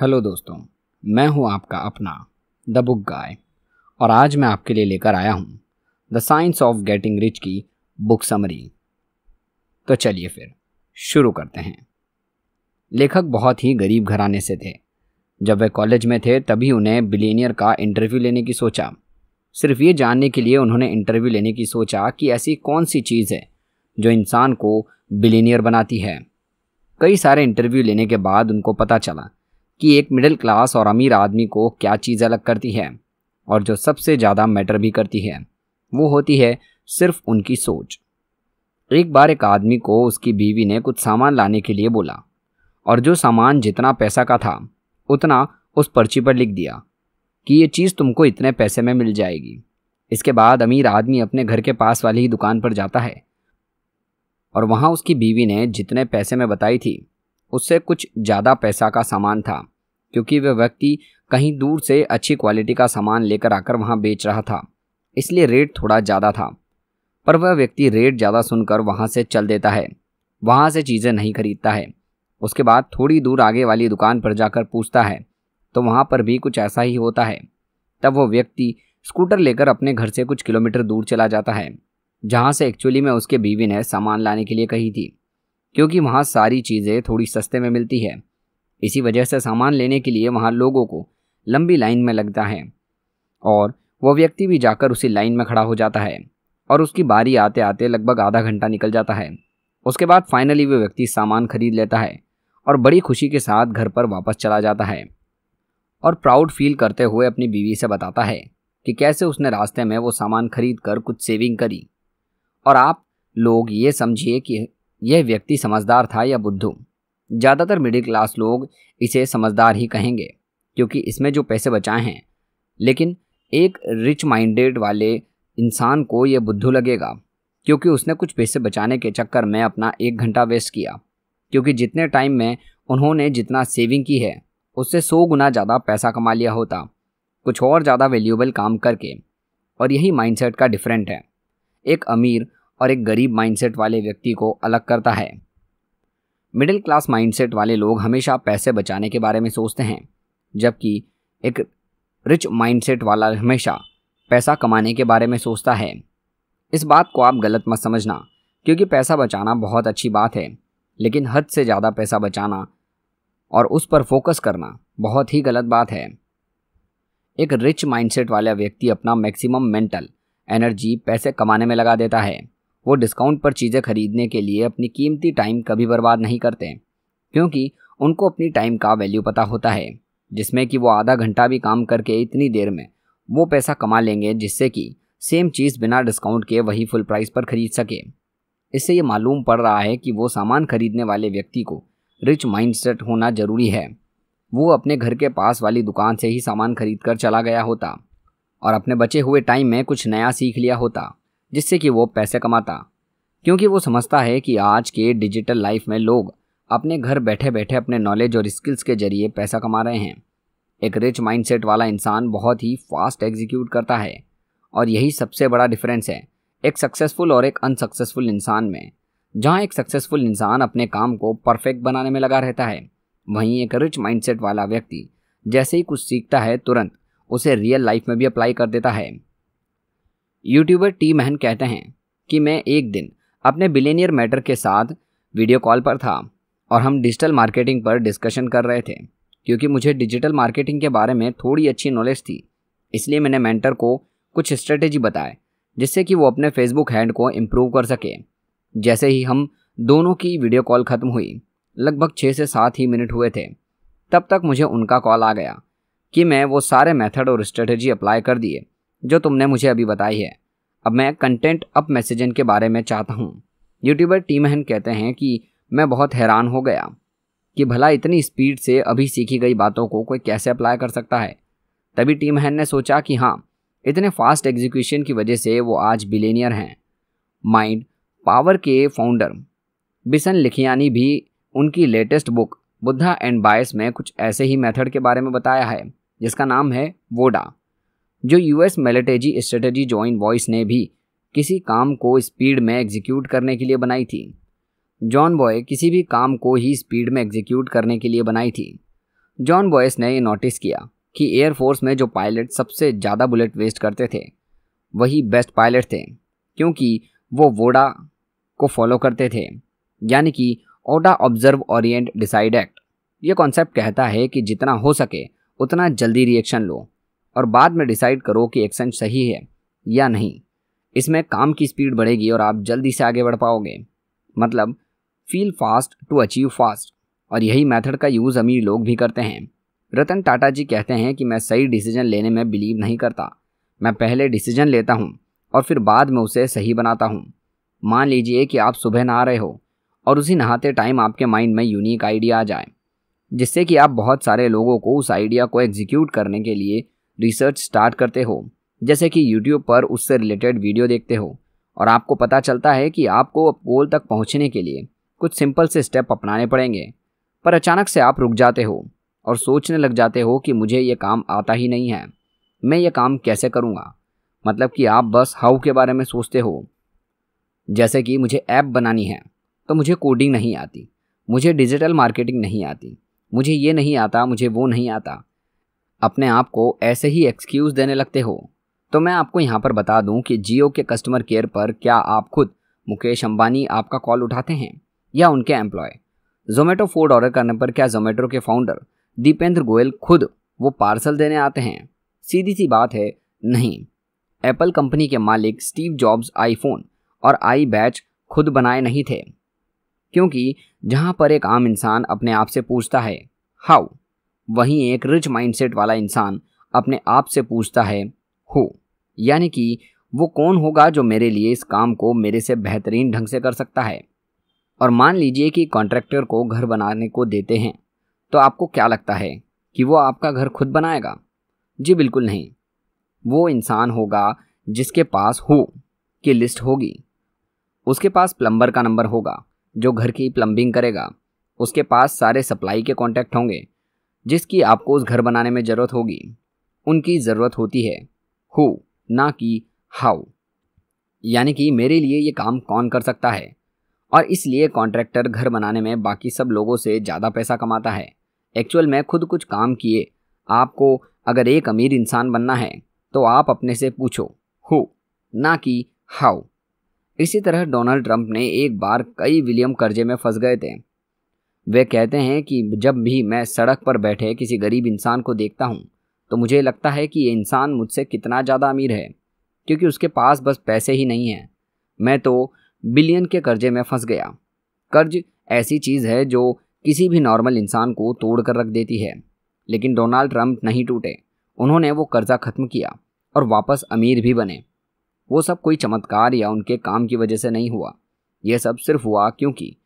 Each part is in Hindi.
हेलो दोस्तों मैं हूं आपका अपना द बुक गाय और आज मैं आपके लिए लेकर आया हूं the science of getting rich की बुक समरी तो चलिए फिर शुरू करते हैं लेखक बहुत ही गरीब घराने से थे जब वे कॉलेज में थे तभी उन्हें बिलेनियर का इंटरव्यू लेने की सोचा सिर्फ ये जानने के लिए उन्होंने इंटरव्यू लेने की सोचा कि ऐसी कौन सी चीज़ है जो इंसान को बिलीनियर बनाती है कई सारे इंटरव्यू लेने के बाद उनको पता चला कि एक मिडिल क्लास और अमीर आदमी को क्या चीज़ अलग करती है और जो सबसे ज़्यादा मैटर भी करती है वो होती है सिर्फ उनकी सोच एक बार एक आदमी को उसकी बीवी ने कुछ सामान लाने के लिए बोला और जो सामान जितना पैसा का था उतना उस पर्ची पर लिख दिया कि ये चीज़ तुमको इतने पैसे में मिल जाएगी इसके बाद अमीर आदमी अपने घर के पास वाली ही दुकान पर जाता है और वहाँ उसकी बीवी ने जितने पैसे में बताई थी उससे कुछ ज़्यादा पैसा का सामान था क्योंकि वह व्यक्ति कहीं दूर से अच्छी क्वालिटी का सामान लेकर आकर वहाँ बेच रहा था इसलिए रेट थोड़ा ज़्यादा था पर वह व्यक्ति रेट ज़्यादा सुनकर वहाँ से चल देता है वहाँ से चीज़ें नहीं खरीदता है उसके बाद थोड़ी दूर आगे वाली दुकान पर जाकर पूछता है तो वहाँ पर भी कुछ ऐसा ही होता है तब वह व्यक्ति स्कूटर लेकर अपने घर से कुछ किलोमीटर दूर चला जाता है जहाँ से एक्चुअली में उसके बीवी ने सामान लाने के लिए कही थी क्योंकि वहाँ सारी चीज़ें थोड़ी सस्ते में मिलती है इसी वजह से सामान लेने के लिए वहाँ लोगों को लंबी लाइन में लगता है और वह व्यक्ति भी जाकर उसी लाइन में खड़ा हो जाता है और उसकी बारी आते आते लगभग आधा घंटा निकल जाता है उसके बाद फाइनली वह व्यक्ति सामान खरीद लेता है और बड़ी खुशी के साथ घर पर वापस चला जाता है और प्राउड फील करते हुए अपनी बीवी से बताता है कि कैसे उसने रास्ते में वो सामान खरीद कर कुछ सेविंग करी और आप लोग ये समझिए कि यह व्यक्ति समझदार था या बुद्धू ज़्यादातर मिडिल क्लास लोग इसे समझदार ही कहेंगे क्योंकि इसमें जो पैसे बचाए हैं लेकिन एक रिच माइंडेड वाले इंसान को यह बुद्धू लगेगा क्योंकि उसने कुछ पैसे बचाने के चक्कर में अपना एक घंटा वेस्ट किया क्योंकि जितने टाइम में उन्होंने जितना सेविंग की है उससे सौ गुना ज़्यादा पैसा कमा लिया होता कुछ और ज़्यादा वैल्यूबल काम करके और यही माइंडसेट का डिफरेंट है एक अमीर और एक गरीब माइंडसेट वाले व्यक्ति को अलग करता है मिडिल क्लास माइंडसेट वाले लोग हमेशा पैसे बचाने के बारे में सोचते हैं जबकि एक रिच माइंडसेट वाला हमेशा पैसा कमाने के बारे में सोचता है इस बात को आप गलत मत समझना क्योंकि पैसा बचाना बहुत अच्छी बात है लेकिन हद से ज़्यादा पैसा बचाना और उस पर फोकस करना बहुत ही गलत बात है एक रिच माइंडसेट वाला व्यक्ति अपना मैक्सिमम मेंटल एनर्जी पैसे कमाने में लगा देता है वो डिस्काउंट पर चीज़ें खरीदने के लिए अपनी कीमती टाइम कभी बर्बाद नहीं करते क्योंकि उनको अपनी टाइम का वैल्यू पता होता है जिसमें कि वो आधा घंटा भी काम करके इतनी देर में वो पैसा कमा लेंगे जिससे कि सेम चीज़ बिना डिस्काउंट के वही फुल प्राइस पर खरीद सके इससे ये मालूम पड़ रहा है कि वो सामान खरीदने वाले व्यक्ति को रिच माइंडसेट होना ज़रूरी है वो अपने घर के पास वाली दुकान से ही सामान खरीद कर चला गया होता और अपने बचे हुए टाइम में कुछ नया सीख लिया होता जिससे कि वो पैसे कमाता क्योंकि वो समझता है कि आज के डिजिटल लाइफ में लोग अपने घर बैठे बैठे अपने नॉलेज और स्किल्स के जरिए पैसा कमा रहे हैं एक रिच माइंडसेट वाला इंसान बहुत ही फास्ट एग्जीक्यूट करता है और यही सबसे बड़ा डिफरेंस है एक सक्सेसफुल और एक अनसक्सेसफुल इंसान में जहाँ एक सक्सेसफुल इंसान अपने काम को परफेक्ट बनाने में लगा रहता है वहीं एक रिच माइंडसेट वाला व्यक्ति जैसे ही कुछ सीखता है तुरंत उसे रियल लाइफ में भी अप्लाई कर देता है यूट्यूबर टी महन कहते हैं कि मैं एक दिन अपने बिलेनियर मैटर के साथ वीडियो कॉल पर था और हम डिजिटल मार्केटिंग पर डिस्कशन कर रहे थे क्योंकि मुझे डिजिटल मार्केटिंग के बारे में थोड़ी अच्छी नॉलेज थी इसलिए मैंने मेंटर को कुछ स्ट्रेटेजी बताए जिससे कि वो अपने फेसबुक हैंड को इम्प्रूव कर सके जैसे ही हम दोनों की वीडियो कॉल ख़त्म हुई लगभग छः से सात ही मिनट हुए थे तब तक मुझे उनका कॉल आ गया कि मैं वो सारे मेथड और स्ट्रेटजी अप्लाई कर दिए जो तुमने मुझे अभी बताई है अब मैं कंटेंट अप मैसेजन के बारे में चाहता हूँ यूट्यूबर टी महन कहते हैं कि मैं बहुत हैरान हो गया कि भला इतनी स्पीड से अभी सीखी गई बातों को कोई कैसे अप्लाई कर सकता है तभी टी महन ने सोचा कि हाँ इतने फास्ट एग्जीक्यूशन की वजह से वो आज बिलेनियर हैं माइंड पावर के फाउंडर बिसन लिखियानी भी उनकी latest book Buddha and badass में कुछ ऐसे ही मेथड के बारे में बताया है जिसका नाम है वोडा जो यूएस मिलिटेजी स्ट्रेटजी जॉइन वॉइस ने भी किसी काम को स्पीड में एग्जीक्यूट करने के लिए बनाई थी जॉन बॉय किसी भी काम को ही स्पीड में एग्जीक्यूट करने के लिए बनाई थी जॉन बॉयस ने यह नोटिस किया कि एयरफोर्स में जो पायलट सबसे ज़्यादा बुलेट वेस्ट करते थे वही बेस्ट पायलट थे क्योंकि वो वोडा को फॉलो करते थे यानी कि OODA observe orient decide act ये कॉन्सेप्ट कहता है कि जितना हो सके उतना जल्दी रिएक्शन लो और बाद में डिसाइड करो कि एक्शन सही है या नहीं इसमें काम की स्पीड बढ़ेगी और आप जल्दी से आगे बढ़ पाओगे मतलब fail fast to achieve fast और यही मेथड का यूज़ अमीर लोग भी करते हैं रतन टाटा जी कहते हैं कि मैं सही डिसीजन लेने में बिलीव नहीं करता मैं पहले डिसीजन लेता हूँ और फिर बाद में उसे सही बनाता हूँ मान लीजिए कि आप सुबह नहा रहे हो और उसी नहाते टाइम आपके माइंड में यूनिक आइडिया आ जाए जिससे कि आप बहुत सारे लोगों को उस आइडिया को एग्जीक्यूट करने के लिए रिसर्च स्टार्ट करते हो जैसे कि यूट्यूब पर उससे रिलेटेड वीडियो देखते हो और आपको पता चलता है कि आपको गोल तक पहुंचने के लिए कुछ सिंपल से स्टेप अपनाने पड़ेंगे पर अचानक से आप रुक जाते हो और सोचने लग जाते हो कि मुझे ये काम आता ही नहीं है मैं ये काम कैसे करूँगा मतलब कि आप बस हाउ के बारे में सोचते हो जैसे कि मुझे ऐप बनानी है तो मुझे कोडिंग नहीं आती मुझे डिजिटल मार्केटिंग नहीं आती मुझे ये नहीं आता मुझे वो नहीं आता अपने आप को ऐसे ही एक्सक्यूज़ देने लगते हो तो मैं आपको यहाँ पर बता दूँ कि जियो के कस्टमर केयर पर क्या आप खुद मुकेश अंबानी आपका कॉल उठाते हैं या उनके एम्प्लॉय जोमेटो फूड ऑर्डर करने पर क्या जोमेटो के फाउंडर दीपेंद्र गोयल खुद वो पार्सल देने आते हैं सीधी सी बात है नहीं एप्पल कंपनी के मालिक स्टीव जॉब्स आईफोन और आई बैच खुद बनाए नहीं थे क्योंकि जहाँ पर एक आम इंसान अपने आप से पूछता है हाउ वहीं एक रिच माइंडसेट वाला इंसान अपने आप से पूछता है हो यानी कि वो कौन होगा जो मेरे लिए इस काम को मेरे से बेहतरीन ढंग से कर सकता है और मान लीजिए कि कॉन्ट्रैक्टर को घर बनाने को देते हैं तो आपको क्या लगता है कि वो आपका घर खुद बनाएगा जी बिल्कुल नहीं वो इंसान होगा जिसके पास हो की लिस्ट होगी उसके पास प्लम्बर का नंबर होगा जो घर की प्लम्बिंग करेगा उसके पास सारे सप्लाई के कॉन्टैक्ट होंगे जिसकी आपको उस घर बनाने में ज़रूरत होगी उनकी ज़रूरत होती है हु ना कि हाउ यानी कि मेरे लिए ये काम कौन कर सकता है और इसलिए कॉन्ट्रैक्टर घर बनाने में बाकी सब लोगों से ज़्यादा पैसा कमाता है एक्चुअल मैं खुद कुछ काम किए आपको अगर एक अमीर इंसान बनना है तो आप अपने से पूछो हु ना कि हाउ इसी तरह डोनाल्ड ट्रंप ने एक बार कई विलियम कर्जे में फंस गए थे वे कहते हैं कि जब भी मैं सड़क पर बैठे किसी गरीब इंसान को देखता हूँ तो मुझे लगता है कि ये इंसान मुझसे कितना ज़्यादा अमीर है क्योंकि उसके पास बस पैसे ही नहीं हैं मैं तो बिलियन के कर्जे में फंस गया कर्ज ऐसी चीज़ है जो किसी भी नॉर्मल इंसान को तोड़ कर रख देती है लेकिन डोनाल्ड ट्रंप नहीं टूटे उन्होंने वो कर्जा ख़त्म किया और वापस अमीर भी बने वो सब कोई चमत्कार या उनके काम की वजह से नहीं हुआ यह सब सिर्फ हुआ क्योंकि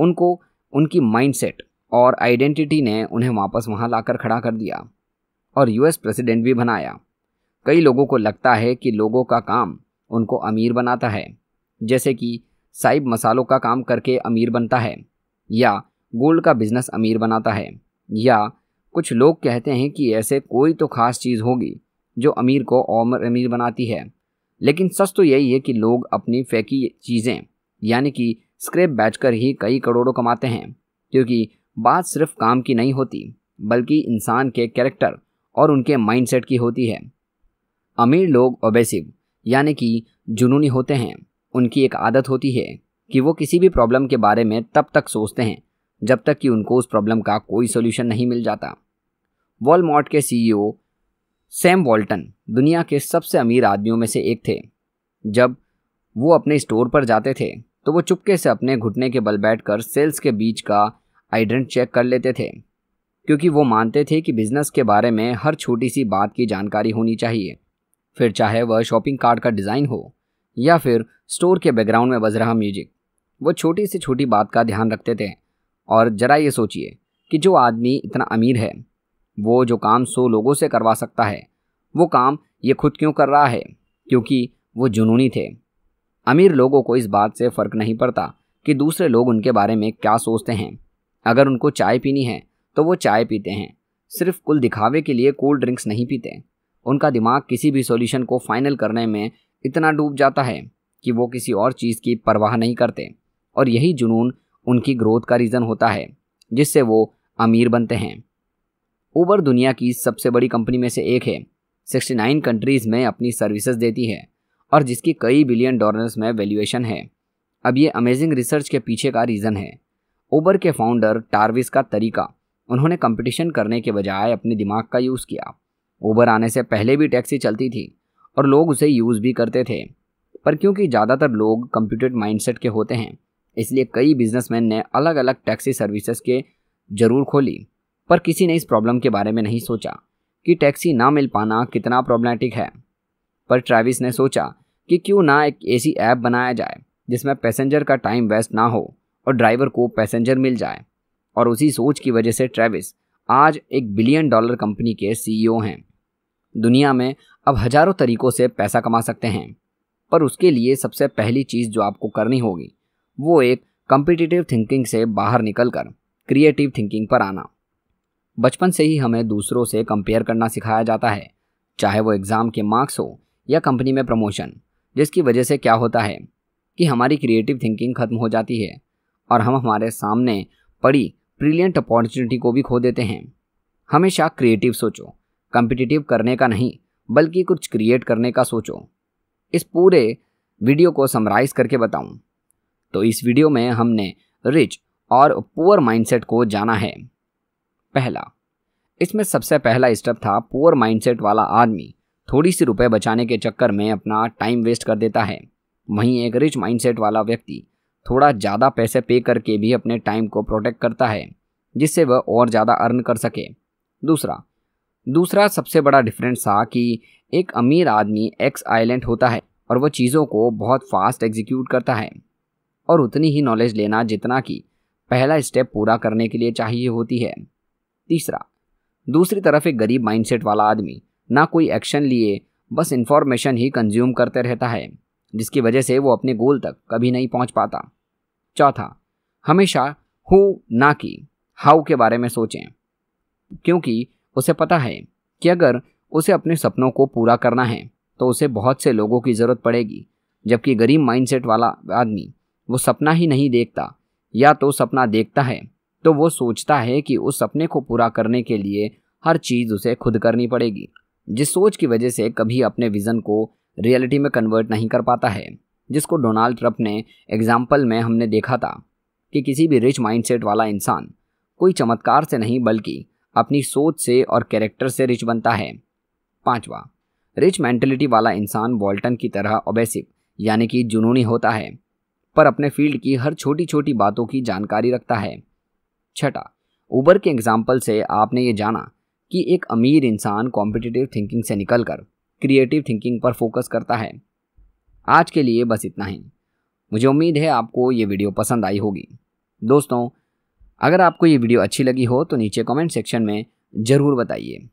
उनको उनकी माइंडसेट और आइडेंटिटी ने उन्हें वापस वहाँ लाकर खड़ा कर दिया और यूएस प्रेसिडेंट भी बनाया कई लोगों को लगता है कि लोगों का काम उनको अमीर बनाता है जैसे कि साइब मसालों का काम करके अमीर बनता है या गोल्ड का बिजनेस अमीर बनाता है या कुछ लोग कहते हैं कि ऐसे कोई तो खास चीज़ होगी जो अमीर को और अमीर बनाती है लेकिन सच तो यही है कि लोग अपनी फेंकी चीज़ें यानी कि स्क्रैप बेचकर ही कई करोड़ों कमाते हैं क्योंकि बात सिर्फ काम की नहीं होती बल्कि इंसान के कैरेक्टर और उनके माइंडसेट की होती है अमीर लोग ओबेसिव यानी कि जुनूनी होते हैं उनकी एक आदत होती है कि वो किसी भी प्रॉब्लम के बारे में तब तक सोचते हैं जब तक कि उनको उस प्रॉब्लम का कोई सोल्यूशन नहीं मिल जाता वॉलमार्ट के सीईओ सैम वॉल्टन दुनिया के सबसे अमीर आदमियों में से एक थे जब वो अपने स्टोर पर जाते थे तो वो चुपके से अपने घुटने के बल बैठकर सेल्स के बीच का आइडेंट चेक कर लेते थे क्योंकि वो मानते थे कि बिजनेस के बारे में हर छोटी सी बात की जानकारी होनी चाहिए फिर चाहे वह शॉपिंग कार्ट का डिज़ाइन हो या फिर स्टोर के बैकग्राउंड में बज रहा म्यूजिक वो छोटी से छोटी बात का ध्यान रखते थे और ज़रा ये सोचिए कि जो आदमी इतना अमीर है वो जो काम सौ लोगों से करवा सकता है वो काम ये खुद क्यों कर रहा है क्योंकि वो जुनूनी थे अमीर लोगों को इस बात से फ़र्क नहीं पड़ता कि दूसरे लोग उनके बारे में क्या सोचते हैं अगर उनको चाय पीनी है तो वो चाय पीते हैं सिर्फ कुल दिखावे के लिए कोल्ड ड्रिंक्स नहीं पीते उनका दिमाग किसी भी सॉल्यूशन को फाइनल करने में इतना डूब जाता है कि वो किसी और चीज़ की परवाह नहीं करते और यही जुनून उनकी ग्रोथ का रीज़न होता है जिससे वो अमीर बनते हैं ऊबर दुनिया की सबसे बड़ी कंपनी में से एक है 69 कंट्रीज़ में अपनी सर्विसेज देती है और जिसकी कई बिलियन डॉलर्स में वैल्यूएशन है अब ये अमेजिंग रिसर्च के पीछे का रीज़न है ओबर के फाउंडर टारविस का तरीका उन्होंने कंपटीशन करने के बजाय अपने दिमाग का यूज़ किया ओबर आने से पहले भी टैक्सी चलती थी और लोग उसे यूज़ भी करते थे पर क्योंकि ज़्यादातर लोग कंप्यूटेड माइंडसेट के होते हैं इसलिए कई बिजनेसमैन ने अलग अलग टैक्सी सर्विसेज के ज़रूर खोली पर किसी ने इस प्रॉब्लम के बारे में नहीं सोचा कि टैक्सी ना मिल पाना कितना प्रॉब्लमेटिक है पर ट्रैविस ने सोचा कि क्यों ना एक ऐसी ऐप बनाया जाए जिसमें पैसेंजर का टाइम वेस्ट ना हो और ड्राइवर को पैसेंजर मिल जाए और उसी सोच की वजह से ट्रेविस आज एक बिलियन डॉलर कंपनी के सीईओ हैं दुनिया में अब हजारों तरीक़ों से पैसा कमा सकते हैं पर उसके लिए सबसे पहली चीज़ जो आपको करनी होगी वो एक कम्पिटिटिव थिंकिंग से बाहर निकल कर क्रिएटिव थिंकिंग पर आना बचपन से ही हमें दूसरों से कंपेयर करना सिखाया जाता है चाहे वो एग्ज़ाम के मार्क्स हो या कंपनी में प्रमोशन जिसकी वजह से क्या होता है कि हमारी क्रिएटिव थिंकिंग खत्म हो जाती है और हम हमारे सामने पड़ी ब्रिलियंट अपॉर्चुनिटी को भी खो देते हैं हमेशा क्रिएटिव सोचो कम्पिटिटिव करने का नहीं बल्कि कुछ क्रिएट करने का सोचो इस पूरे वीडियो को समराइज करके बताऊं तो इस वीडियो में हमने रिच और पुअर माइंडसेट को जाना है पहला इसमें सबसे पहला स्टेप था पुअर माइंडसेट वाला आदमी थोड़ी सी रुपए बचाने के चक्कर में अपना टाइम वेस्ट कर देता है वहीं एक रिच माइंडसेट वाला व्यक्ति थोड़ा ज़्यादा पैसे पे करके भी अपने टाइम को प्रोटेक्ट करता है जिससे वह और ज़्यादा अर्न कर सके दूसरा दूसरा सबसे बड़ा डिफरेंस था कि एक अमीर आदमी एक्स आइलेंट होता है और वह चीज़ों को बहुत फास्ट एग्जीक्यूट करता है और उतनी ही नॉलेज लेना जितना कि पहला स्टेप पूरा करने के लिए चाहिए होती है तीसरा दूसरी तरफ एक गरीब माइंडसेट वाला आदमी ना कोई एक्शन लिए बस इन्फॉर्मेशन ही कंज्यूम करते रहता है जिसकी वजह से वो अपने गोल तक कभी नहीं पहुंच पाता चौथा हमेशा हु ना कि हाउ के बारे में सोचें क्योंकि उसे पता है कि अगर उसे अपने सपनों को पूरा करना है तो उसे बहुत से लोगों की ज़रूरत पड़ेगी जबकि गरीब माइंडसेट वाला आदमी वो सपना ही नहीं देखता या तो सपना देखता है तो वो सोचता है कि उस सपने को पूरा करने के लिए हर चीज़ उसे खुद करनी पड़ेगी जिस सोच की वजह से कभी अपने विज़न को रियलिटी में कन्वर्ट नहीं कर पाता है जिसको डोनाल्ड ट्रंप ने एग्जाम्पल में हमने देखा था कि किसी भी रिच माइंडसेट वाला इंसान कोई चमत्कार से नहीं बल्कि अपनी सोच से और कैरेक्टर से रिच बनता है पांचवा रिच मेंटेलिटी वाला इंसान वॉल्टन की तरह ओबेसिव यानी कि जुनूनी होता है पर अपने फील्ड की हर छोटी छोटी बातों की जानकारी रखता है छठा ऊबर के एग्जाम्पल से आपने ये जाना कि एक अमीर इंसान कॉम्पिटिटिव थिंकिंग से कर क्रिएटिव थिंकिंग पर फोकस करता है आज के लिए बस इतना ही मुझे उम्मीद है आपको ये वीडियो पसंद आई होगी दोस्तों अगर आपको ये वीडियो अच्छी लगी हो तो नीचे कमेंट सेक्शन में ज़रूर बताइए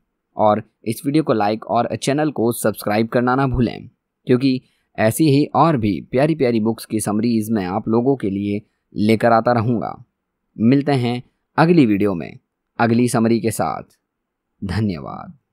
और इस वीडियो को लाइक और चैनल को सब्सक्राइब करना ना भूलें क्योंकि ऐसी ही और भी प्यारी प्यारी बुक्स की समरीज मैं आप लोगों के लिए लेकर आता रहूँगा मिलते हैं अगली वीडियो में अगली समरी के साथ धन्यवाद